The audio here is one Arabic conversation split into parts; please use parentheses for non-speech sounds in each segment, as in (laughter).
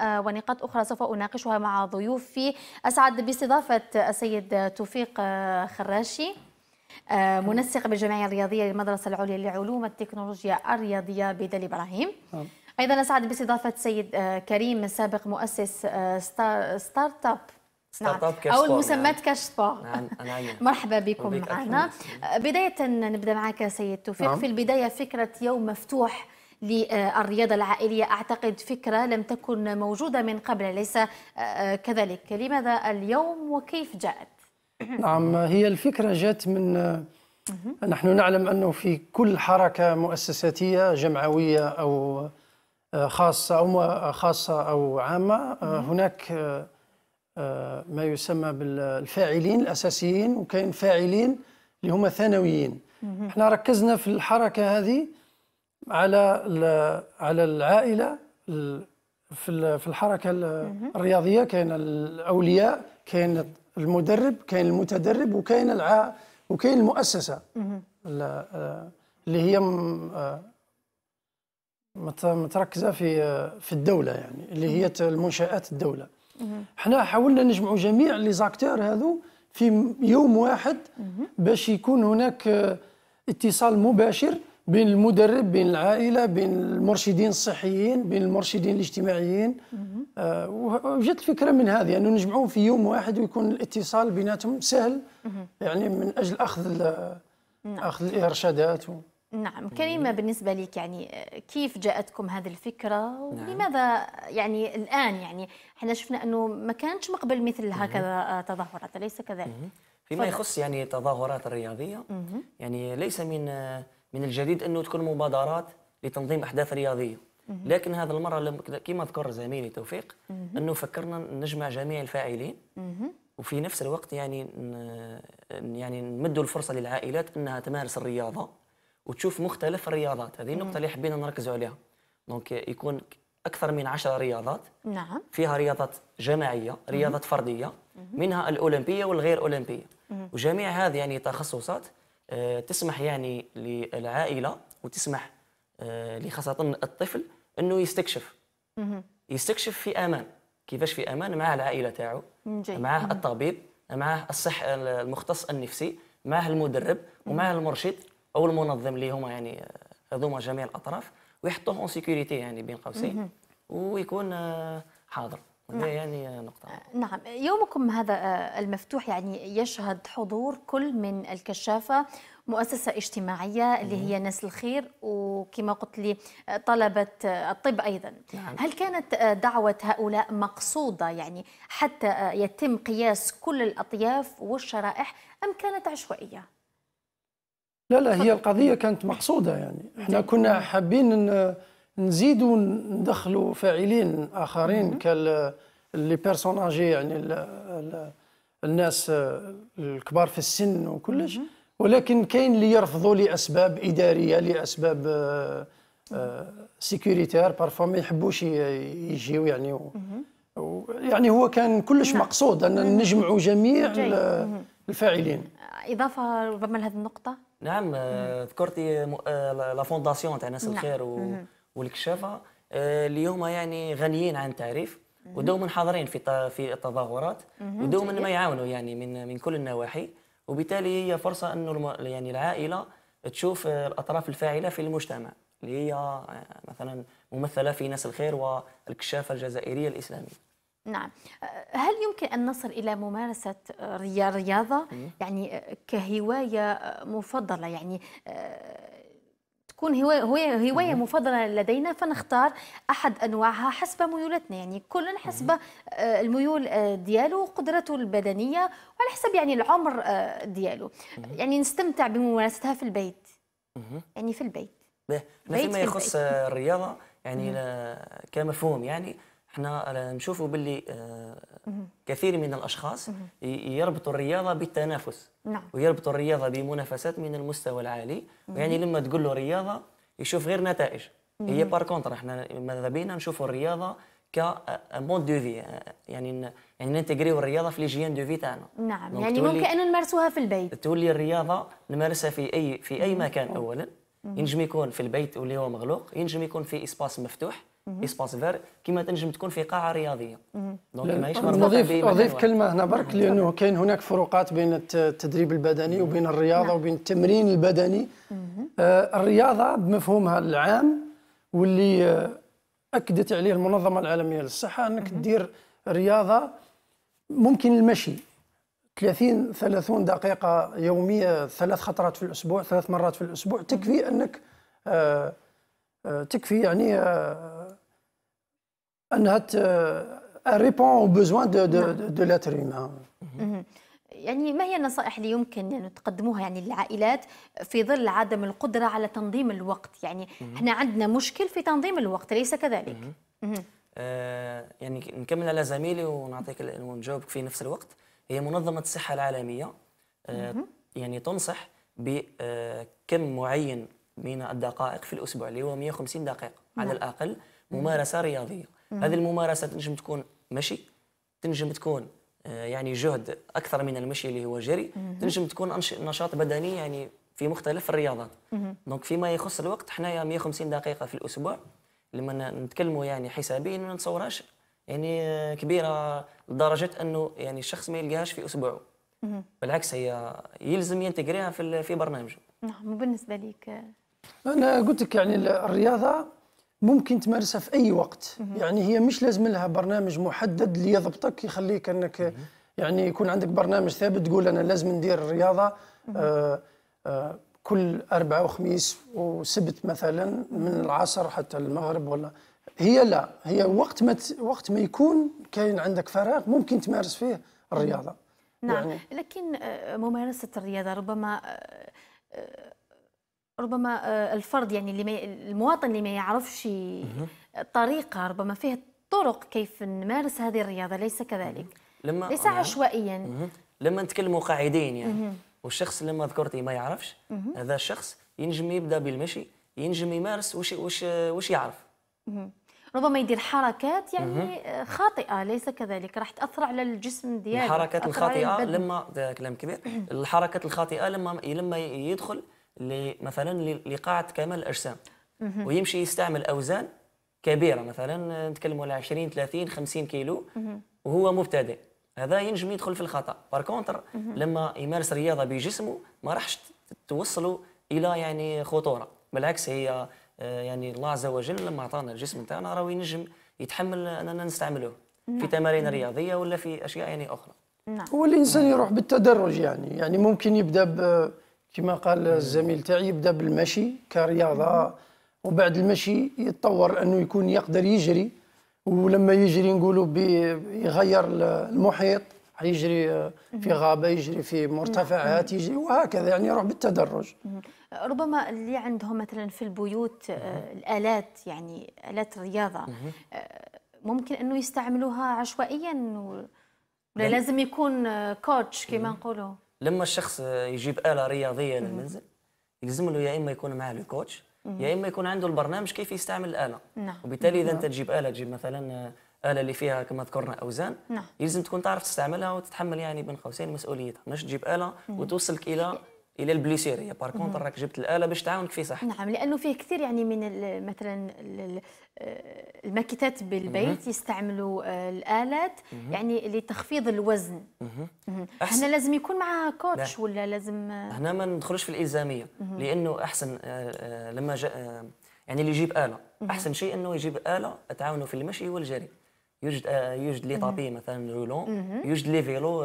آه، ونقاط أخرى سوف أناقشها مع ضيوفي أسعد باستضافة السيد توفيق آه، خراشي آه، منسق بالجمعية الرياضية للمدرسة العليا لعلوم التكنولوجيا الرياضية بدل إبراهيم نعم. أيضا أسعد باستضافة السيد كريم السابق مؤسس ستارت أب نعم. او نعم. المسمات كاشبور نعم. (laughs) مرحبا بكم معنا بدايه نبدا معك سيد توفيق نعم. في البدايه فكره يوم مفتوح للرياضة العائلية أعتقد فكرة لم تكن موجودة من قبل ليس آه، آه، كذلك لماذا اليوم وكيف جاءت؟ (coughs) نعم هي الفكرة جات من آه، نحن نعلم أنه في كل حركة مؤسساتية جمعوية أو خاصة أو خاصة أو عامة هناك ما يسمى بالفاعلين الأساسيين وكاين فاعلين اللي هما ثانويين احنا ركزنا في الحركة هذه على على العائله في في الحركه الرياضيه كاين الاولياء كاين المدرب كاين المتدرب وكاين الع... وكاين المؤسسه آه، اللي هي آه، متركزه في آه، في الدوله يعني اللي هي المنشات الدوله حنا حاولنا نجمعوا جميع لي زاكتور هذو في يوم واحد باش يكون هناك اتصال مباشر بين المدرب بين العائله بين المرشدين الصحيين بين المرشدين الاجتماعيين آه وجت الفكره من هذه انه يعني نجمعهم في يوم واحد ويكون الاتصال بيناتهم سهل يعني من اجل اخذ نعم. اخذ الارشادات و... نعم كريمة بالنسبة لك يعني آه، كيف جاءتكم هذه الفكرة نعم. ولماذا يعني الآن يعني احنا شفنا أنه ما كانش مقبل مثل هكذا آه، تظاهرات أليس كذلك؟ فيما يخص يعني التظاهرات الرياضية يعني ليس من آه، من الجديد انه تكون مبادرات لتنظيم احداث رياضيه لكن هذا المره كما ذكر زميلي توفيق انه فكرنا نجمع جميع الفاعلين وفي نفس الوقت يعني يعني نمدوا الفرصه للعائلات انها تمارس الرياضه وتشوف مختلف الرياضات هذه النقطه اللي حبينا نركزوا عليها دونك يكون اكثر من 10 رياضات نعم فيها رياضات جماعيه رياضات فرديه منها الاولمبيه والغير اولمبيه وجميع هذه يعني تخصصات آه، تسمح يعني للعائله وتسمح آه، لخاصه الطفل انه يستكشف يستكشف في امان كيفاش في امان مع العائله تاعو معاه الطبيب معاه الصح المختص النفسي معاه المدرب ومعه المرشد او المنظم اللي هما يعني آه، هذوما جميع الاطراف ويحطوه اون سيكوريتي يعني بين قوسين ويكون حاضر نعم. يعني نقطة آه، نعم يومكم هذا آه، المفتوح يعني يشهد حضور كل من الكشافة مؤسسة اجتماعية اللي هي ناس الخير وكما قلت لي آه، طلبة الطب أيضا نعم. هل كانت دعوة هؤلاء مقصودة يعني حتى يتم قياس كل الأطياف والشرائح أم كانت عشوائية؟ لا لا هي القضية كانت مقصودة يعني احنا كنا حابين نزيدوا ندخلوا فاعلين اخرين كال لي بيرسوناجي يعني الـ الـ الناس الكبار في السن وكلش ولكن كاين اللي يرفضوا لاسباب اداريه لاسباب آه، آه، سيكوريتير بارفوا ما يحبوش يجيو يعني و يعني هو كان كلش نعم. مقصود ان نجمعوا جميع الفاعلين اضافه ربما لهذه النقطه نعم آه، ذكرتي لا فونداسيون تاع ناس نعم. الخير و والكشافه آه، اليوم يعني غنيين عن تعريف ودوما حاضرين في في التظاهرات ودوما ما يعاونوا يعني من من كل النواحي وبالتالي هي فرصه انه يعني العائله تشوف آه، الاطراف الفاعله في المجتمع اللي هي آه، مثلا ممثله في ناس الخير والكشافه الجزائريه الاسلاميه. نعم هل يمكن أن نصل إلى ممارسة الرياضة يعني كهواية مفضلة يعني تكون هواية, هواية مفضلة لدينا فنختار أحد أنواعها حسب ميولتنا يعني كل حسب آه، الميول آه، ديالو وقدرته البدنية وعلى حسب يعني العمر آه، ديالو يعني نستمتع بممارستها في البيت يعني في البيت فيما يخص الرياضة يعني كمفهوم يعني احنا نشوفوا باللي آه، كثير من الاشخاص يربطوا الرياضه بالتنافس نعم. ويربطوا الرياضه بمنافسات من المستوى العالي يعني لما تقول له رياضه يشوف غير نتائج هي بار كونتر احنا ماذا بينا نشوفوا الرياضه مود دو في يعني يعني ننتجريو الرياضه في ليجيان دو في تاعنا نعم يعني ممكن ان نمارسوها في البيت تولي الرياضه نمارسها في اي في اي مكان اولا ينجم يكون في البيت واللي هو مغلوق ينجم يكون في اسباس مفتوح اسباس فير كما تنجم تكون في قاعه رياضيه دونك ماهيش نضيف كلمه هنا برك لانه كاين هناك فروقات بين التدريب البدني وبين نعم. الرياضه نعم. وبين التمرين البدني آه الرياضه بمفهومها العام واللي آه اكدت عليه المنظمه العالميه للصحه انك تدير رياضه ممكن المشي 30 30 دقيقه يوميه ثلاث خطرات في الاسبوع ثلاث مرات في الاسبوع تكفي انك آه، آه، تكفي يعني آه، انها ريبون او بوزوان دو دو دو لاتر يعني ما هي النصائح اللي يمكن يعني تقدموها يعني للعائلات في ظل عدم القدره على تنظيم الوقت يعني احنا عندنا مشكل في تنظيم الوقت اليس كذلك؟ آه يعني نكمل على زميلي ونعطيك ونجاوبك في نفس الوقت هي منظمه الصحه العالميه آه يعني تنصح بكم آه، معين من الدقائق في الاسبوع اللي هو 150 دقيقه على نعم. الاقل ممارسه رياضيه هذه الممارسه تنجم تكون مشي تنجم تكون آه، يعني جهد اكثر من المشي اللي هو جري تنجم تكون نشاط بدني يعني في مختلف الرياضات دونك فيما يخص الوقت حنايا 150 دقيقه في الاسبوع لما نتكلموا يعني حسابيا ما نتصورهاش يعني آه، كبيره لدرجه انه يعني الشخص ما يلقاهاش في اسبوعه بالعكس هي يلزم ينتجريها في في برنامجه نعم وبالنسبه ليك انا قلت لك يعني الرياضه ممكن تمارسها في اي وقت مم. يعني هي مش لازم لها برنامج محدد ليضبطك يخليك انك مم. يعني يكون عندك برنامج ثابت تقول انا لازم ندير الرياضه آه آه كل اربعاء وخميس وسبت مثلا من العصر حتى المغرب ولا هي لا هي وقت ما وقت ما يكون كاين عندك فراغ ممكن تمارس فيه الرياضه نعم يعني لكن آه، ممارسه الرياضه ربما آه، آه، ربما آه، الفرد يعني اللي المواطن اللي ما يعرفش الطريقه ربما فيه طرق كيف نمارس هذه الرياضه ليس كذلك لما ليس عشوائيا لما نتكلموا قاعدين يعني والشخص لما ذكرتي ما يعرفش هذا الشخص ينجم يبدا بالمشي ينجم يمارس وش وش وش يعرف ربما يدير حركات يعني آه، خاطئه ليس كذلك راح تاثر على الجسم ديالو الحركات الخاطئه لما كلام كبير الحركات الخاطئه لما لما يدخل مثلا لقاعة كمال الأجسام ويمشي يستعمل أوزان كبيرة مثلا نتكلموا على 20 30 50 كيلو وهو مبتدئ هذا ينجم يدخل في الخطأ بار كونتر لما يمارس رياضة بجسمه ما راحش توصلوا إلى يعني خطورة بالعكس هي آه، يعني الله عز وجل لما أعطانا الجسم نتاعنا راهو ينجم يتحمل أننا نستعملوه في نعم. تمارين رياضية ولا في أشياء يعني أخرى نعم. هو الانسان يروح بالتدرج يعني يعني ممكن يبدا ب كما قال الزميل تاعي يبدا بالمشي كرياضه وبعد المشي يتطور انه يكون يقدر يجري ولما يجري نقولوا يغير المحيط يجري في غابه يجري في مرتفعات يجري وهكذا يعني يروح بالتدرج ربما اللي عندهم مثلا في البيوت آه، الالات يعني الات الرياضه آه، ممكن انه يستعملوها عشوائيا ولا يعني لازم يكون كوتش آه، كما نقولوا لما الشخص يجيب اله رياضيه للمنزل يلزم له يا اما يكون معاه الكوتش يا اما يكون عنده البرنامج كيف يستعمل الاله نعم. وبالتالي اذا نعم. انت تجيب اله تجيب مثلا اله اللي فيها كما ذكرنا اوزان نعم. يلزم تكون تعرف تستعملها وتتحمل يعني بين قوسين مسؤوليتها مش تجيب اله وتوصلك الى إيه. الى البليسيريا باغ كونتر راك جبت الاله باش تعاونك في صح نعم لانه فيه كثير يعني من مثلا آه، الماكيتات بالبيت يستعملوا آه، الالات يعني لتخفيض الوزن هنا لازم يكون مع كوتش لا. ولا لازم هنا ما ندخلوش في الالزاميه لانه احسن آه، لما جاء يعني اللي يجيب اله احسن شيء انه يجيب اله تعاونه في المشي والجري يوجد يوجد لي طابي مثلا رولون يوجد لي فيلو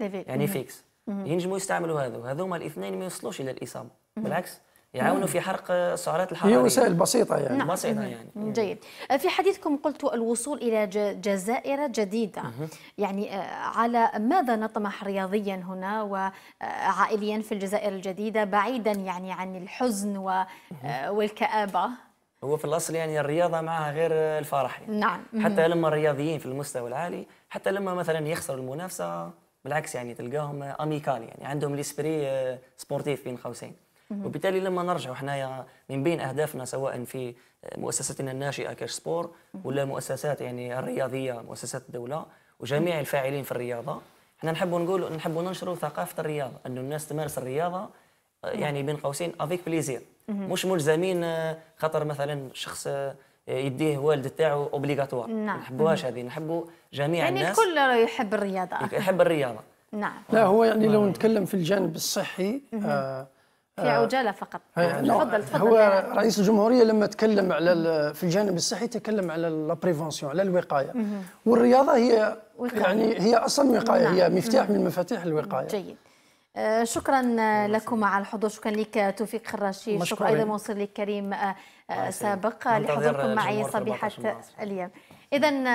يعني فيكس ينجموا يستعملوا هذا هذوما الاثنين ما يوصلوش الى الاصابه بالعكس يعاونوا في حرق السعرات الحراريه هي وسائل بسيطه يعني نعم. بسيطه يعني جيد في حديثكم قلت الوصول الى جزائر جديده يعني آه، على ماذا نطمح رياضيا هنا وعائليا آه، في الجزائر الجديده بعيدا يعني عن الحزن و... آه، والكابه هو في الاصل يعني الرياضه معها غير الفرح يعني. نعم حتى لما الرياضيين في المستوى العالي حتى لما مثلا يخسر المنافسه بالعكس يعني تلقاهم اميكال يعني عندهم ليسبري آه، سبورتيف بين قوسين وبالتالي لما نرجع حنايا من بين اهدافنا سواء في مؤسستنا الناشئه كاش سبور ولا مؤسسات يعني الرياضيه مؤسسات الدوله وجميع الفاعلين في الرياضه احنا نحبوا نقولوا نحبوا ننشروا ثقافه الرياضه انه الناس تمارس الرياضه آه، يعني بين قوسين افيك بليزير مش ملزمين آه، خاطر مثلا شخص يديه والد تاعو اوبليغاتوار نعم ما نحبوهاش هذه نحبوا جميع يعني الناس يعني الكل يحب الرياضه يحب الرياضه نعم لا هو يعني لو نتكلم في الجانب الصحي آه، في آه، عجاله فقط تفضل تفضل هو رئيس الجمهوريه لما تكلم على في الجانب الصحي تكلم على لا بريفونسيون على الوقايه والرياضه هي وقاية. يعني هي اصلا وقايه هي نعم. مفتاح من مفاتيح الوقايه جيد آه، شكرا لكم على الحضور شكرا لك توفيق خراشي شكرا ايضا موصل لك كريم آه، سابق لحضوركم معي صبيحه اليوم اذا